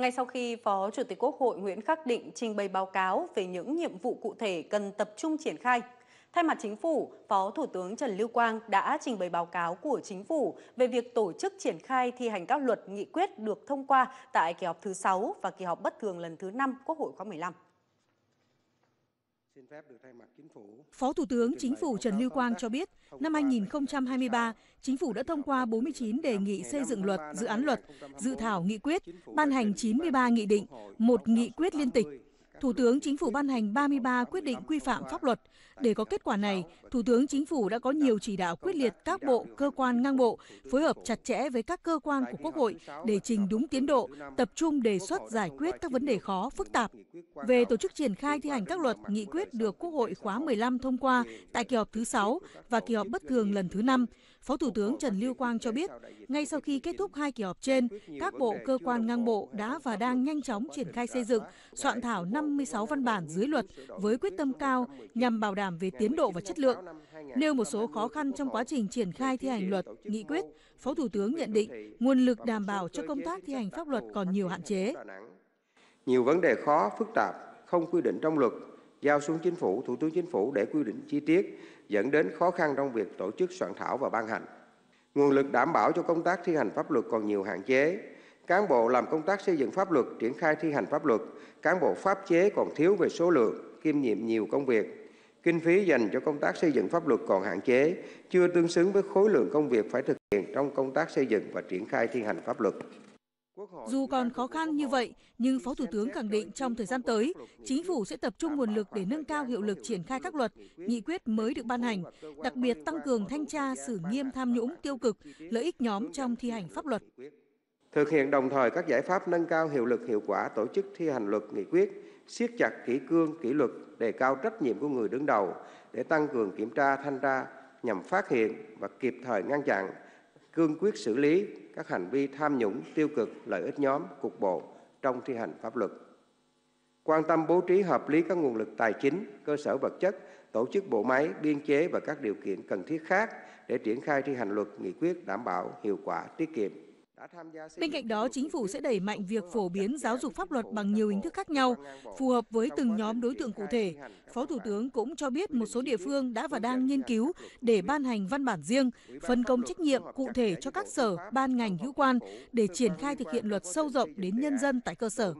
Ngay sau khi Phó Chủ tịch Quốc hội Nguyễn Khắc Định trình bày báo cáo về những nhiệm vụ cụ thể cần tập trung triển khai, Thay mặt Chính phủ, Phó Thủ tướng Trần Lưu Quang đã trình bày báo cáo của Chính phủ về việc tổ chức triển khai thi hành các luật nghị quyết được thông qua tại kỳ họp thứ 6 và kỳ họp bất thường lần thứ 5 Quốc hội khóa 15. Phó Thủ tướng Chính phủ Trần Lưu Quang cho biết, năm 2023, Chính phủ đã thông qua 49 đề nghị xây dựng luật, dự án luật, dự thảo nghị quyết, ban hành 93 nghị định, một nghị quyết liên tịch, Thủ tướng Chính phủ ban hành 33 quyết định quy phạm pháp luật. Để có kết quả này, Thủ tướng Chính phủ đã có nhiều chỉ đạo quyết liệt các bộ, cơ quan ngang bộ, phối hợp chặt chẽ với các cơ quan của Quốc hội để trình đúng tiến độ, tập trung đề xuất giải quyết các vấn đề khó, phức tạp. Về tổ chức triển khai thi hành các luật, nghị quyết được Quốc hội khóa 15 thông qua tại kỳ họp thứ 6 và kỳ họp bất thường lần thứ 5, Phó Thủ tướng Trần Lưu Quang cho biết, ngay sau khi kết thúc hai kỳ họp trên, các bộ cơ quan ngang bộ đã và đang nhanh chóng triển khai xây dựng, soạn thảo 56 văn bản dưới luật với quyết tâm cao nhằm bảo đảm về tiến độ và chất lượng. Nêu một số khó khăn trong quá trình triển khai thi hành luật, nghị quyết, Phó Thủ tướng nhận định nguồn lực đảm bảo cho công tác thi hành pháp luật còn nhiều hạn chế. Nhiều vấn đề khó, phức tạp, không quy định trong luật giao xuống chính phủ, thủ tướng chính phủ để quy định chi tiết dẫn đến khó khăn trong việc tổ chức soạn thảo và ban hành. Nguồn lực đảm bảo cho công tác thi hành pháp luật còn nhiều hạn chế. Cán bộ làm công tác xây dựng pháp luật, triển khai thi hành pháp luật, cán bộ pháp chế còn thiếu về số lượng, kiêm nhiệm nhiều công việc. Kinh phí dành cho công tác xây dựng pháp luật còn hạn chế, chưa tương xứng với khối lượng công việc phải thực hiện trong công tác xây dựng và triển khai thi hành pháp luật. Dù còn khó khăn như vậy, nhưng Phó Thủ tướng khẳng định trong thời gian tới, chính phủ sẽ tập trung nguồn lực để nâng cao hiệu lực triển khai các luật, nghị quyết mới được ban hành, đặc biệt tăng cường thanh tra xử nghiêm tham nhũng tiêu cực, lợi ích nhóm trong thi hành pháp luật. Thực hiện đồng thời các giải pháp nâng cao hiệu lực hiệu quả tổ chức thi hành luật nghị quyết, siết chặt kỷ cương, kỷ luật, đề cao trách nhiệm của người đứng đầu để tăng cường kiểm tra, thanh tra nhằm phát hiện và kịp thời ngăn chặn cương quyết xử lý các hành vi tham nhũng tiêu cực lợi ích nhóm cục bộ trong thi hành pháp luật quan tâm bố trí hợp lý các nguồn lực tài chính cơ sở vật chất tổ chức bộ máy biên chế và các điều kiện cần thiết khác để triển khai thi hành luật nghị quyết đảm bảo hiệu quả tiết kiệm Bên cạnh đó, chính phủ sẽ đẩy mạnh việc phổ biến giáo dục pháp luật bằng nhiều hình thức khác nhau, phù hợp với từng nhóm đối tượng cụ thể. Phó Thủ tướng cũng cho biết một số địa phương đã và đang nghiên cứu để ban hành văn bản riêng, phân công trách nhiệm cụ thể cho các sở, ban ngành hữu quan để triển khai thực hiện luật sâu rộng đến nhân dân tại cơ sở.